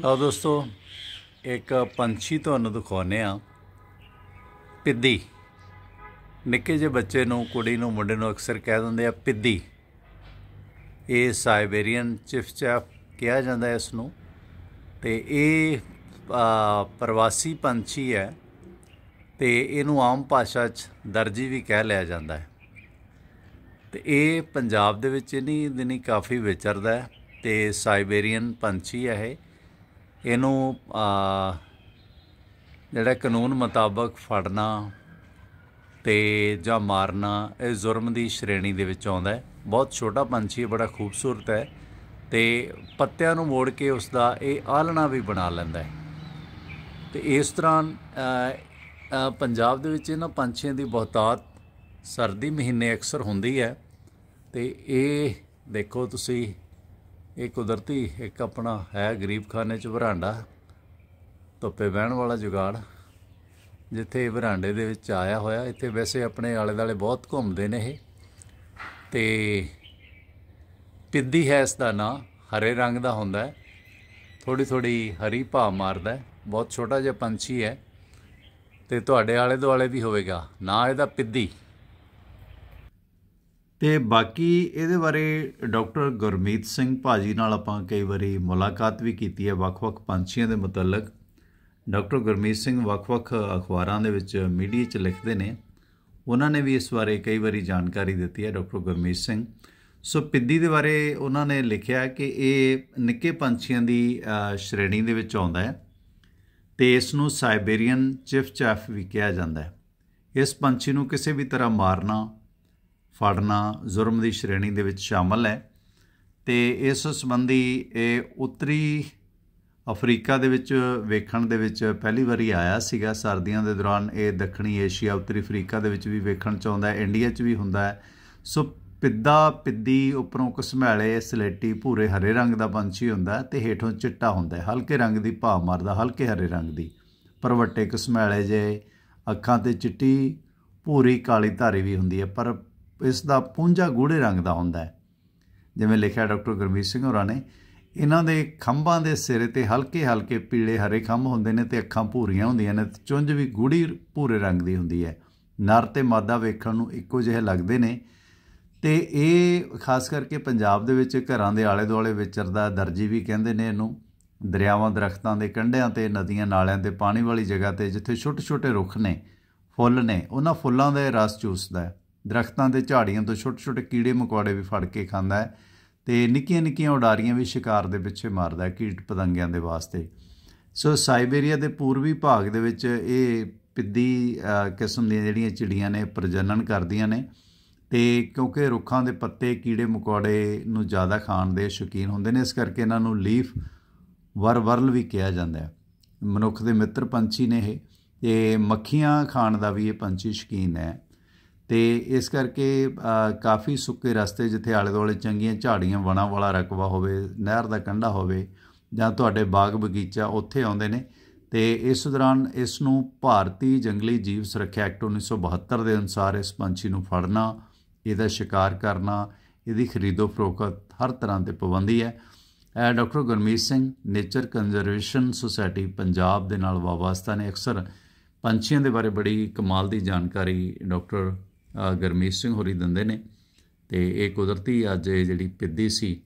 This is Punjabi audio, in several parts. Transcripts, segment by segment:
ਲਓ ਦੋਸਤੋ ਇੱਕ ਪੰਛੀ ਤੁਹਾਨੂੰ ਦਿਖਾਉਨੇ ਆ ਪਿੱਦੀ ਨਿੱਕੇ ਜਿਹੇ ਬੱਚੇ ਨੂੰ ਕੁੜੀ ਨੂੰ ਮੁੰਡੇ ਨੂੰ ਅਕਸਰ ਕਹਿ ਦਿੰਦੇ ਆ ਪਿੱਦੀ ਇਹ ਸਾਈਬੇਰੀਅਨ ਚਿਫਚਾਫ ਕਿਹਾ ਜਾਂਦਾ ਇਸ ਨੂੰ ਤੇ ਇਹ ਪ੍ਰਵਾਸੀ ਪੰਛੀ ਹੈ ਤੇ ਇਹਨੂੰ ਆਮ ਭਾਸ਼ਾ 'ਚ ਦਰਜੀ ਵੀ ਕਹਿ ਲਿਆ ਜਾਂਦਾ ਹੈ ਤੇ ਇਹ ਪੰਜਾਬ ਦੇ ਵਿੱਚ ਇਨੀ ਦਿਨੀ ਕਾਫੀ ਵਿਚਰਦਾ ਹੈ ਤੇ ਸਾਈਬੇਰੀਅਨ ਪੰਛੀ ਹੈ ਇਹ ਇਹਨੂੰ ਜਿਹੜਾ ਕਾਨੂੰਨ ਮੁਤਾਬਕ ਫੜਨਾ ਤੇ ਜਾਂ ਮਾਰਨਾ ਇਹ ਜ਼ੁਰਮ ਦੀ ਸ਼੍ਰੇਣੀ ਦੇ ਵਿੱਚ ਆਉਂਦਾ ਹੈ ਬਹੁਤ ਛੋਟਾ ਪੰਛੀ ਹੈ ਬੜਾ ਖੂਬਸੂਰਤ ਹੈ ਤੇ ਪੱਤਿਆਂ ਨੂੰ ਮੋੜ ਕੇ ਉਸ ਦਾ ਇਹ ਆਲਣਾ ਵੀ ਬਣਾ ਲੈਂਦਾ ਹੈ ਤੇ ਇਸ ਤਰ੍ਹਾਂ ਪੰਜਾਬ ਦੇ ਵਿੱਚ ਇਹਨਾਂ ਪੰਛੀਆਂ ਦੀ ਬਹੁਤਾਤ ਸਰਦੀ ਮਹੀਨੇ ਅਕਸਰ ਹੁੰਦੀ ਹੈ ਤੇ ਇਹ ਦੇਖੋ ਤੁਸੀਂ ਇਹ ਕੁਦਰਤੀ ਇੱਕ ਆਪਣਾ ਹੈ ਗਰੀਬਖਾਨੇ 'ਚ ਵਰਾਂਡਾ ਧੁੱਪੇ ਬਹਿਣ ਵਾਲਾ ਜੁਗਾੜ ਜਿੱਥੇ ਇਹ ਵਰਾਂਡੇ ਦੇ ਵਿੱਚ ਆਇਆ ਹੋਇਆ ਇੱਥੇ ਵੈਸੇ ਆਪਣੇ ਆਲੇ-ਦਾਲੇ ਬਹੁਤ ਘੁੰਮਦੇ ਨੇ ਇਹ ਤੇ ਪਿੱਦੀ ਹੈ ਇਸ ਦਾ ਨਾਂ ਹਰੇ ਰੰਗ ਦਾ ਹੁੰਦਾ ਥੋੜੀ ਥੋੜੀ ਹਰੀ ਭਾ ਮਾਰਦਾ ਬਹੁਤ ਛੋਟਾ ਜਿਹਾ ਪੰਛੀ ਹੈ ਤੇ ਤੁਹਾਡੇ ਆਲੇ ਦੁਆਲੇ ਵੀ ਹੋਵੇਗਾ ਨਾ ਇਹਦਾ ਪਿੱਦੀ ਤੇ ਬਾਕੀ ਇਹਦੇ ਬਾਰੇ ਡਾਕਟਰ ਗੁਰਮੀਤ ਸਿੰਘ ਭਾਜੀ ਨਾਲ ਆਪਾਂ ਕਈ ਵਾਰੀ ਮੁਲਾਕਾਤ ਵੀ ਕੀਤੀ ਹੈ ਵੱਖ-ਵੱਖ ਪੰਛੀਆਂ ਦੇ ਮੁਤਲਕ ਡਾਕਟਰ ਗੁਰਮੀਤ ਸਿੰਘ ਵੱਖ-ਵੱਖ ਅਖਬਾਰਾਂ ਦੇ ਵਿੱਚ ਮੀਡੀਆ 'ਚ ਲਿਖਦੇ ਨੇ ਉਹਨਾਂ ਨੇ ਵੀ ਇਸ ਬਾਰੇ ਕਈ ਵਾਰੀ ਜਾਣਕਾਰੀ ਦਿੱਤੀ ਹੈ ਡਾਕਟਰ ਗੁਰਮੀਤ ਸਿੰਘ ਸੋ ਪਿੱਦੀ ਦੇ ਬਾਰੇ ਉਹਨਾਂ ਨੇ ਲਿਖਿਆ ਕਿ ਇਹ ਨਿੱਕੇ ਪੰਛੀਆਂ ਦੀ ਸ਼੍ਰੇਣੀ ਦੇ ਵਿੱਚ ਆਉਂਦਾ ਹੈ ਤੇ ਇਸ ਨੂੰ ਸਾਈਬੇਰੀਅਨ ਚਿਫਚਾਫ ਵੀ ਕਿਹਾ ਜਾਂਦਾ ਹੈ ਇਸ ਪੰਛੀ ਨੂੰ ਕਿਸੇ ਵੀ ਤਰ੍ਹਾਂ ਮਾਰਨਾ ਫੜਨਾ ਜ਼ੁਰਮ ਦੀ ਸ਼੍ਰੇਣੀ ਦੇ ਵਿੱਚ ਸ਼ਾਮਲ ਹੈ ਤੇ ਇਸ ਸੰਬੰਧੀ ਇਹ ਉੱਤਰੀ ਅਫਰੀਕਾ ਦੇ ਵਿੱਚ ਵੇਖਣ ਦੇ ਵਿੱਚ ਪਹਿਲੀ ਵਾਰੀ ਆਇਆ ਸੀਗਾ ਸਰਦੀਆਂ ਦੇ ਦੌਰਾਨ ਇਹ ਦੱਖਣੀ ਏਸ਼ੀਆ ਉੱਤਰੀ ਅਫਰੀਕਾ ਦੇ ਵਿੱਚ ਵੀ ਵੇਖਣ ਚ ਆਉਂਦਾ ਹੈ ਇੰਡੀਆ 'ਚ ਵੀ ਹੁੰਦਾ ਹੈ ਸੋ ਪਿੱਦਾ ਪਿੱਦੀ ਉੱਪਰੋਂ ਕਸਮੈਲੇ ਸਲੇਟੀ ਭੂਰੇ ਹਰੇ ਰੰਗ ਦਾ ਪੰਛੀ ਹੁੰਦਾ ਤੇ ਹੇਠੋਂ ਚਿੱਟਾ ਹੁੰਦਾ ਹਲਕੇ ਰੰਗ ਦੀ ਭਾਵ ਮਾਰਦਾ ਹਲਕੇ ਹਰੇ ਰੰਗ ਦੀ ਵੱਟੇ ਕਸਮੈਲੇ ਜੇ ਅੱਖਾਂ ਤੇ ਚਿੱਟੀ ਭੂਰੀ ਕਾਲੀ ਧਾਰੀ ਵੀ ਹੁੰਦੀ ਹੈ ਪਰ ਇਸ ਦਾ ਪੁੰਜਾ ਗੂੜੇ ਰੰਗ ਦਾ ਹੁੰਦਾ ਹੈ ਜਿਵੇਂ ਲਿਖਿਆ ਡਾਕਟਰ ਗਰਮੀਤ ਸਿੰਘ ਹੋਰਾਂ ਨੇ ਇਹਨਾਂ ਦੇ ਖੰਭਾਂ ਦੇ ਸਿਰੇ ਤੇ ਹਲਕੇ ਹਲਕੇ ਪੀਲੇ ਹਰੇ ਖੰਭ ਹੁੰਦੇ ਨੇ ਤੇ ਅੱਖਾਂ ਭੂਰੀਆਂ ਹੁੰਦੀਆਂ ਨੇ ਤੇ ਚੁੰਝ ਵੀ ਗੂੜੀ ਭੂਰੇ ਰੰਗ ਦੀ ਹੁੰਦੀ ਹੈ ਨਰ ਤੇ ਮਾਦਾ ਵੇਖਣ ਨੂੰ ਇੱਕੋ ਜਿਹੇ ਲੱਗਦੇ ਨੇ ਤੇ ਇਹ ਖਾਸ ਕਰਕੇ ਪੰਜਾਬ ਦੇ ਵਿੱਚ ਘਰਾਂ ਦੇ ਆਲੇ ਦੁਆਲੇ ਵਿਚਰਦਾ ਦਰਜੀ ਵੀ ਕਹਿੰਦੇ ਨੇ ਇਹਨੂੰ ਦਰਿਆਵਾਂ ਦਰਖਤਾਂ ਦੇ ਕੰਢਿਆਂ ਤੇ ਨਦੀਆਂ ਨਾਲਿਆਂ ਤੇ ਪਾਣੀ ਵਾਲੀ ਜਗ੍ਹਾ ਤੇ ਜਿੱਥੇ ਛੋਟੇ ਛੋਟੇ ਰੁੱਖ ਨੇ ਫੁੱਲ ਨੇ ਉਹਨਾਂ ਫੁੱਲਾਂ ਦਾ ਰਸ ਚੂਸਦਾ ਹੈ ਦਰਖਤਾਂ ਦੇ ਝਾੜੀਆਂ ਤੋਂ ਛੋਟੇ-ਛੋਟੇ ਕੀੜੇ ਮਕੌੜੇ ਵੀ ਫੜ ਕੇ ਖਾਂਦਾ ਹੈ ਤੇ ਨਿੱਕੀਆਂ-ਨਿੱਕੀਆਂ ਉਡਾਰੀਆਂ ਵੀ ਸ਼ਿਕਾਰ ਦੇ ਪਿੱਛੇ ਮਾਰਦਾ ਹੈ ਕੀਟ ਪਤੰਗਿਆਂ ਦੇ ਵਾਸਤੇ ਸੋ ਸਾਈਬੇਰੀਆ ਦੇ ਪੂਰਬੀ ਭਾਗ ਦੇ ਵਿੱਚ ਇਹ ਪਿੱਦੀ ਕਿਸਮ ਦੀਆਂ ਜਿਹੜੀਆਂ ਚਿੜੀਆਂ ਨੇ ਪ੍ਰਜਨਨ ਕਰਦੀਆਂ ਨੇ ਤੇ ਕਿਉਂਕਿ ਰੁੱਖਾਂ ਦੇ ਪੱਤੇ ਕੀੜੇ ਮਕੌੜੇ ਨੂੰ ਜ਼ਿਆਦਾ ਖਾਣ ਦੇ ਸ਼ੌਕੀਨ ਹੁੰਦੇ ਨੇ ਇਸ ਕਰਕੇ ਇਹਨਾਂ ਨੂੰ ਲੀਫ ਵਰਵਰਲ ਵੀ ਕਿਹਾ ਜਾਂਦਾ ਹੈ ਮਨੁੱਖ ਦੇ ਮਿੱਤਰ ਪੰਛੀ ਨੇ ਇਹ ਤੇ ਮੱਖੀਆਂ ਖਾਣ ਦਾ ਵੀ ਇਹ ਪੰਛੀ ਸ਼ੌਕੀਨ ਹੈ ਤੇ ਇਸ ਕਰਕੇ ਕਾਫੀ ਸੁੱਕੇ ਰਸਤੇ ਜਿੱਥੇ ਆਲੇ ਦੁਆਲੇ ਚੰਗੀਆਂ ਝਾੜੀਆਂ ਵਣਾ ਵਾਲਾ ਰਕਬਾ ਹੋਵੇ ਨਹਿਰ ਦਾ ਕੰਢਾ ਹੋਵੇ ਜਾਂ ਤੁਹਾਡੇ ਬਾਗ ਬਗੀਚਾ ਉੱਥੇ ਆਉਂਦੇ ਨੇ ਤੇ ਇਸ ਦੌਰਾਨ ਇਸ ਨੂੰ ਭਾਰਤੀ ਜੰਗਲੀ ਜੀਵ ਸੁਰੱਖਿਆ ਐਕਟ 1972 ਦੇ ਅਨੁਸਾਰ ਇਸ ਪੰਛੀ ਨੂੰ ਫੜਨਾ ਇਹਦਾ ਸ਼ਿਕਾਰ ਕਰਨਾ ਇਹਦੀ ਖਰੀਦੋ ਫਰੋਖਤ ਹਰ ਤਰ੍ਹਾਂ ਤੇ ਪਾਬੰਦੀ ਹੈ doctor Gurmeet Singh nature conservation society Punjab ਦੇ ਨਾਲ ਵਾਸਤਾ ਨੇ ਅਕਸਰ ਪੰਛੀਆਂ ਦੇ ਬਾਰੇ ਬੜੀ ਕਮਾਲ ਦੀ ਜਾਣਕਾਰੀ ਡਾਕਟਰ ਗਰਮੇਸ਼ ਸਿੰਘ ਹੋਰੀ ਦਿੰਦੇ ਨੇ ਤੇ ਇਹ ਕੁਦਰਤੀ ਅੱਜ ਇਹ ਜਿਹੜੀ ਪਿੱਦੀ ਸੀ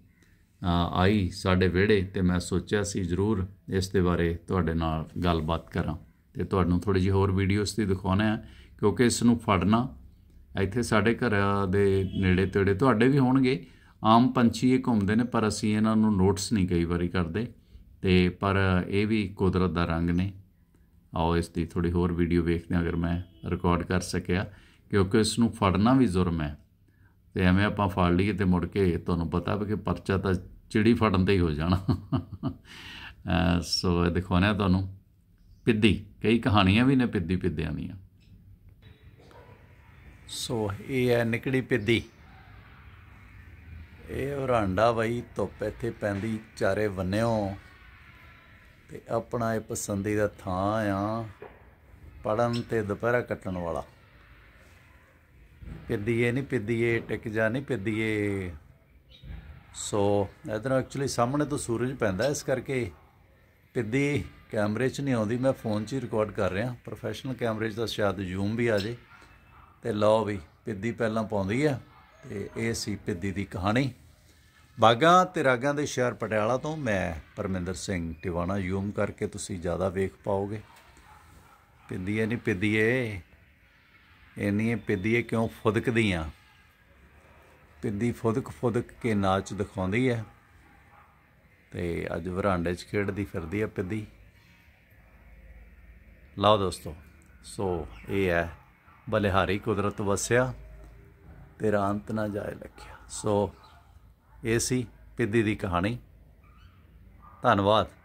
ਆਈ ਸਾਡੇ ਵਿਹੜੇ ਤੇ ਮੈਂ ਸੋਚਿਆ ਸੀ ਜ਼ਰੂਰ ਇਸ ਦੇ ਬਾਰੇ ਤੁਹਾਡੇ ਨਾਲ ਗੱਲਬਾਤ ਕਰਾਂ ਤੇ ਤੁਹਾਨੂੰ ਥੋੜੀ ਜਿਹੀ ਹੋਰ ਵੀਡੀਓਸ ਤੇ ਦਿਖਾਉਣਾ ਹੈ ਕਿਉਂਕਿ ਇਸ ਨੂੰ ਫੜਨਾ ਇੱਥੇ ਸਾਡੇ ਘਰ ਦੇ ਨੇੜੇ ਤੇੜੇ ਤੁਹਾਡੇ ਵੀ ਹੋਣਗੇ ਆਮ ਪੰਛੀ ਇਹ ਘੁੰਮਦੇ ਨੇ ਪਰ ਅਸੀਂ ਇਹਨਾਂ ਨੂੰ ਨੋਟਸ ਨਹੀਂ ਕਈ ਵਾਰੀ ਕਰਦੇ ਤੇ ਪਰ ਇਹ ਵੀ ਕੁਦਰਤ ਦਾ ਰੰਗ ਨੇ ਆਓ ਇਸ ਦੀ ਥੋੜੀ ਹੋਰ ਵੀਡੀਓ ਵੇਖਦੇ ਹਾਂ ਅਗਰ ਮੈਂ ਰਿਕਾਰਡ ਕਰ ਸਕਿਆ ਕਿਉਂਕਿ ਇਸ ਨੂੰ ਫੜਨਾ ਵੀ ਜ਼ੁਰਮ ਹੈ ਤੇ ਐਵੇਂ ਆਪਾਂ ਫੜ ਲਈਏ ਤੇ ਮੁੜ ਕੇ ਤੁਹਾਨੂੰ ਪਤਾ ਵੀ ਕਿ ਪਰਚਾ ਤਾਂ ਚਿੜੀ ਫੜਨ ਤੇ ਹੀ ਹੋ ਜਾਣਾ ਸੋ ਇਹ ਦਿਖਾਉਣਾ ਤੁਹਾਨੂੰ ਪਿੱਦੀ ਕਈ ਕਹਾਣੀਆਂ ਵੀ ਨੇ ਪਿੱਦੀ ਪਿੱਦਿਆਂ ਦੀਆਂ ਸੋ ਇਹ ਹੈ ਨਿਕੜੀ ਪਿੱਦੀ ਇਹ ਹਰਾਂਡਾ ਬਈ ਧੁੱਪ ਇੱਥੇ ਪੈਂਦੀ ਚਾਰੇ ਬੰਨਿਓ ਤੇ ਆਪਣਾ ਇਹ ਪਸੰਦੀਦਾ ਥਾਂ ਆ ਪੜਨ ਤੇ ਦੁਪਹਿਰਾ ਕੱਟਣ ਵਾਲਾ ਪਿੱਦੀਏ ਪਿੱਦੀਏ ਜਾ ਨਹੀਂ ਪਿੱਦੀਏ ਸੋ ਇਧਰ ਐਕਚੁਅਲੀ ਸਾਹਮਣੇ ਤੋਂ ਸੂਰਜ ਪੈਂਦਾ ਇਸ ਕਰਕੇ ਪਿੱਦੀ ਕੈਮਰੇ 'ਚ ਨਹੀਂ ਆਉਂਦੀ ਮੈਂ ਫੋਨ 'ਚ ਹੀ ਰਿਕਾਰਡ ਕਰ ਰਿਹਾ ਪ੍ਰੋਫੈਸ਼ਨਲ ਕੈਮਰੇ 'ਚ ਦਾ ਸ਼ਾਇਦ ਜ਼ੂਮ ਵੀ ਆ ਜੇ ਤੇ ਲਓ ਵੀ ਪਿੱਦੀ ਪਹਿਲਾਂ ਪਾਉਂਦੀ ਆ ਤੇ ਇਹ ਸੀ ਪਿੱਦੀ ਦੀ ਕਹਾਣੀ ਬਾਗਾ ਤੇ ਰਾਗਾਂ ਦੇ ਸ਼ਹਿਰ ਪਟਿਆਲਾ ਤੋਂ ਮੈਂ ਪਰਮਿੰਦਰ ਸਿੰਘ ਟਿਵਾਣਾ ਜ਼ੂਮ ਕਰਕੇ ਤੁਸੀਂ ਜ਼ਿਆਦਾ ਵੇਖ ਪਾਓਗੇ ਪਿੱਦੀ ਐ ਨਹੀਂ ਪਿੱਦੀ ਇੰਨੀ ਪਿੱਦੀਏ ਕਿਉਂ ਫੁਦਕਦੀਆਂ ਪਿੱਦੀ ਫੁਦਕ ਫੁਦਕ ਕੇ ਨਾਚ ਦਿਖਾਉਂਦੀ ਹੈ ਤੇ ਅੱਜ ਵਰਾਂਡੇ 'ਚ ਖੇਡਦੀ ਫਿਰਦੀ ਐ ਪਿੱਦੀ ਲਓ ਦੋਸਤੋ ਸੋ ਇਹ ਹੈ ਬਲਿਹਾਰੀ ਕੁਦਰਤ ਵਸਿਆ ਤੇਰਾ ਅੰਤ ਨਾ ਜਾਏ ਲਖਿਆ ਸੋ ਇਹ ਸੀ ਪਿੱਦੀ ਦੀ ਕਹਾਣੀ ਧੰਨਵਾਦ